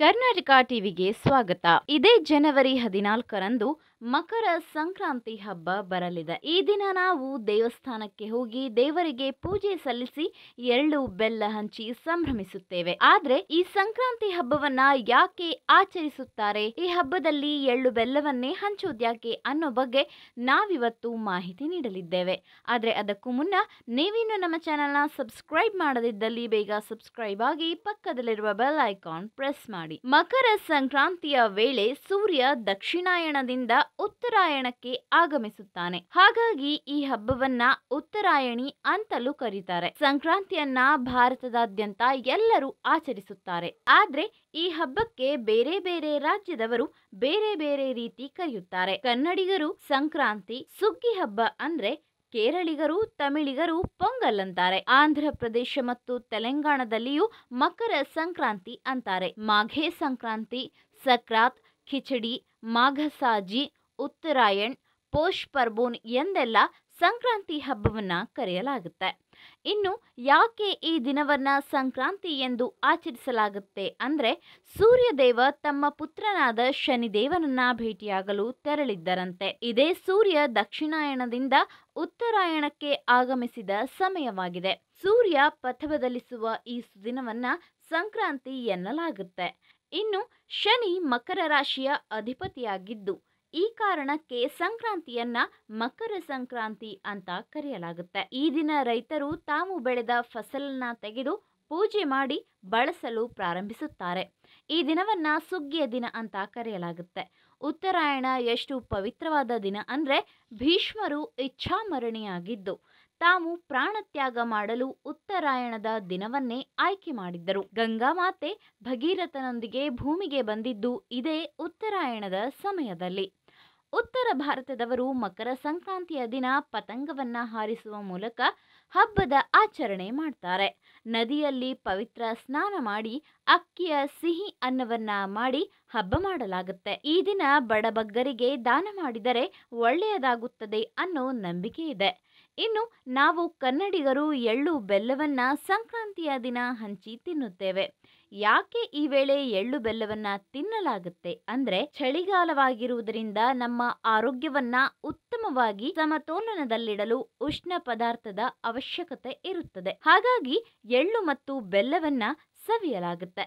ಕರ್ನಾಟಕ ಟಿವಿಗೆ ಸ್ವಾಗತ ಇದೇ ಜನವರಿ ಹದಿನಾಲ್ಕರಂದು ಮಕರ ಸಂಕ್ರಾಂತಿ ಹಬ್ಬ ಬರಲಿದೆ ಈ ದಿನ ನಾವು ದೇವಸ್ಥಾನಕ್ಕೆ ಹೋಗಿ ದೇವರಿಗೆ ಪೂಜೆ ಸಲ್ಲಿಸಿ ಎಳ್ಳು ಬೆಲ್ಲ ಹಂಚಿ ಸಂಭ್ರಮಿಸುತ್ತೇವೆ ಆದ್ರೆ ಈ ಸಂಕ್ರಾಂತಿ ಹಬ್ಬವನ್ನ ಯಾಕೆ ಆಚರಿಸುತ್ತಾರೆ ಈ ಹಬ್ಬದಲ್ಲಿ ಎಳ್ಳು ಬೆಲ್ಲವನ್ನೇ ಹಂಚೋದ್ಯಾಕೆ ಅನ್ನೋ ಬಗ್ಗೆ ನಾವಿವತ್ತು ಮಾಹಿತಿ ನೀಡಲಿದ್ದೇವೆ ಆದ್ರೆ ಅದಕ್ಕೂ ಮುನ್ನ ನೀವಿನ್ನು ನಮ್ಮ ಚಾನೆಲ್ನ ಸಬ್ಸ್ಕ್ರೈಬ್ ಮಾಡದಿದ್ದಲ್ಲಿ ಬೇಗ ಸಬ್ಸ್ಕ್ರೈಬ್ ಆಗಿ ಪಕ್ಕದಲ್ಲಿರುವ ಬೆಲ್ ಐಕಾನ್ ಪ್ರೆಸ್ ಮಾಡಿ ಮಕರ ಸಂಕ್ರಾಂತಿಯ ವೇಳೆ ಸೂರ್ಯ ದಕ್ಷಿಣಾಯಣದಿಂದ ಉತ್ತರಾಯಣಕ್ಕೆ ಆಗಮಿಸುತ್ತಾನೆ ಹಾಗಾಗಿ ಈ ಹಬ್ಬವನ್ನ ಉತ್ತರಾಯಣಿ ಅಂತಲೂ ಕರೀತಾರೆ ಸಂಕ್ರಾಂತಿಯನ್ನ ಭಾರತದಾದ್ಯಂತ ಎಲ್ಲರೂ ಆಚರಿಸುತ್ತಾರೆ ಆದ್ರೆ ಈ ಹಬ್ಬಕ್ಕೆ ಬೇರೆ ಬೇರೆ ರಾಜ್ಯದವರು ಬೇರೆ ಬೇರೆ ರೀತಿ ಕರೆಯುತ್ತಾರೆ ಕನ್ನಡಿಗರು ಸಂಕ್ರಾಂತಿ ಸುಗ್ಗಿ ಹಬ್ಬ ಅಂದ್ರೆ ಕೇರಳಿಗರು ತಮಿಳಿಗರು ಪೊಂಗಲ್ ಅಂತಾರೆ ಆಂಧ್ರ ಪ್ರದೇಶ ಮತ್ತು ತೆಲಂಗಾಣದಲ್ಲಿಯೂ ಮಕರ ಸಂಕ್ರಾಂತಿ ಅಂತಾರೆ ಮಾಘೆ ಸಂಕ್ರಾಂತಿ ಸಕ್ರಾತ್ ಖಿಚಡಿ ಮಾಘಸಾಜಿ ಉತ್ತರಾಯಣ್ ಪೋಷ್ ಪರ್ಬೂನ್ ಎಂದೆಲ್ಲ ಸಂಕ್ರಾಂತಿ ಹಬ್ಬವನ್ನು ಕರೆಯಲಾಗುತ್ತೆ ಇನ್ನು ಯಾಕೆ ಈ ದಿನವನ್ನು ಸಂಕ್ರಾಂತಿ ಎಂದು ಆಚರಿಸಲಾಗುತ್ತೆ ಅಂದರೆ ಸೂರ್ಯದೇವ ತಮ್ಮ ಪುತ್ರನಾದ ಶನಿದೇವನನ್ನ ಭೇಟಿಯಾಗಲು ತೆರಳಿದ್ದರಂತೆ ಇದೇ ಸೂರ್ಯ ದಕ್ಷಿಣಾಯಣದಿಂದ ಉತ್ತರಾಯಣಕ್ಕೆ ಆಗಮಿಸಿದ ಸಮಯವಾಗಿದೆ ಸೂರ್ಯ ಪಥ ಬದಲಿಸುವ ಈ ದಿನವನ್ನು ಸಂಕ್ರಾಂತಿ ಎನ್ನಲಾಗುತ್ತೆ ಇನ್ನು ಶನಿ ಮಕರ ರಾಶಿಯ ಅಧಿಪತಿಯಾಗಿದ್ದು ಈ ಕಾರಣಕ್ಕೆ ಸಂಕ್ರಾಂತಿಯನ್ನ ಮಕರ ಸಂಕ್ರಾಂತಿ ಅಂತ ಕರೆಯಲಾಗುತ್ತೆ ಈ ದಿನ ರೈತರು ತಾವು ಬೆಳೆದ ಫಸಲನ್ನ ತೆಗೆದು ಪೂಜೆ ಮಾಡಿ ಬಳಸಲು ಪ್ರಾರಂಭಿಸುತ್ತಾರೆ ಈ ದಿನವನ್ನ ಸುಗ್ಗಿಯ ದಿನ ಅಂತ ಕರೆಯಲಾಗುತ್ತೆ ಉತ್ತರಾಯಣ ಎಷ್ಟು ಪವಿತ್ರವಾದ ದಿನ ಅಂದರೆ ಭೀಷ್ಮರು ಇಚ್ಛಾಮರಣಿಯಾಗಿದ್ದು ತಾವು ಪ್ರಾಣತ್ಯಾಗ ಮಾಡಲು ಉತ್ತರಾಯಣದ ದಿನವನ್ನೇ ಆಯ್ಕೆ ಮಾಡಿದ್ದರು ಗಂಗಾಮಾತೆ ಭಗೀರಥನೊಂದಿಗೆ ಭೂಮಿಗೆ ಬಂದಿದ್ದು ಇದೇ ಉತ್ತರಾಯಣದ ಸಮಯದಲ್ಲಿ ಉತ್ತರ ಭಾರತದವರು ಮಕರ ಸಂಕ್ರಾಂತಿಯ ದಿನ ಪತಂಗವನ್ನು ಹಾರಿಸುವ ಮೂಲಕ ಹಬ್ಬದ ಆಚರಣೆ ಮಾಡ್ತಾರೆ ನದಿಯಲ್ಲಿ ಪವಿತ್ರ ಸ್ನಾನ ಮಾಡಿ ಅಕ್ಕಿಯ ಸಿಹಿ ಅನ್ನವನ್ನ ಮಾಡಿ ಹಬ್ಬ ಮಾಡಲಾಗುತ್ತೆ ಈ ದಿನ ಬಡಬಗ್ಗರಿಗೆ ದಾನ ಮಾಡಿದರೆ ಒಳ್ಳೆಯದಾಗುತ್ತದೆ ಅನ್ನೋ ನಂಬಿಕೆ ಇದೆ ಇನ್ನು ನಾವು ಕನ್ನಡಿಗರು ಎಳ್ಳು ಬೆಲ್ಲವನ್ನು ಸಂಕ್ರಾಂತಿಯ ದಿನ ಹಂಚಿ ತಿನ್ನುತ್ತೇವೆ ಯಾಕೆ ಈ ವೇಳೆ ಎಳ್ಳು ಬೆಲ್ಲವನ್ನು ತಿನ್ನಲಾಗುತ್ತೆ ಅಂದ್ರೆ ಚಳಿಗಾಲವಾಗಿರುವುದರಿಂದ ನಮ್ಮ ಆರೋಗ್ಯವನ್ನ ಉತ್ತಮವಾಗಿ ಸಮತೋಲನದಲ್ಲಿಡಲು ಉಷ್ಣ ಪದಾರ್ಥದ ಅವಶ್ಯಕತೆ ಇರುತ್ತದೆ ಹಾಗಾಗಿ ಎಳ್ಳು ಮತ್ತು ಬೆಲ್ಲವನ್ನು ಸವಿಯಲಾಗುತ್ತೆ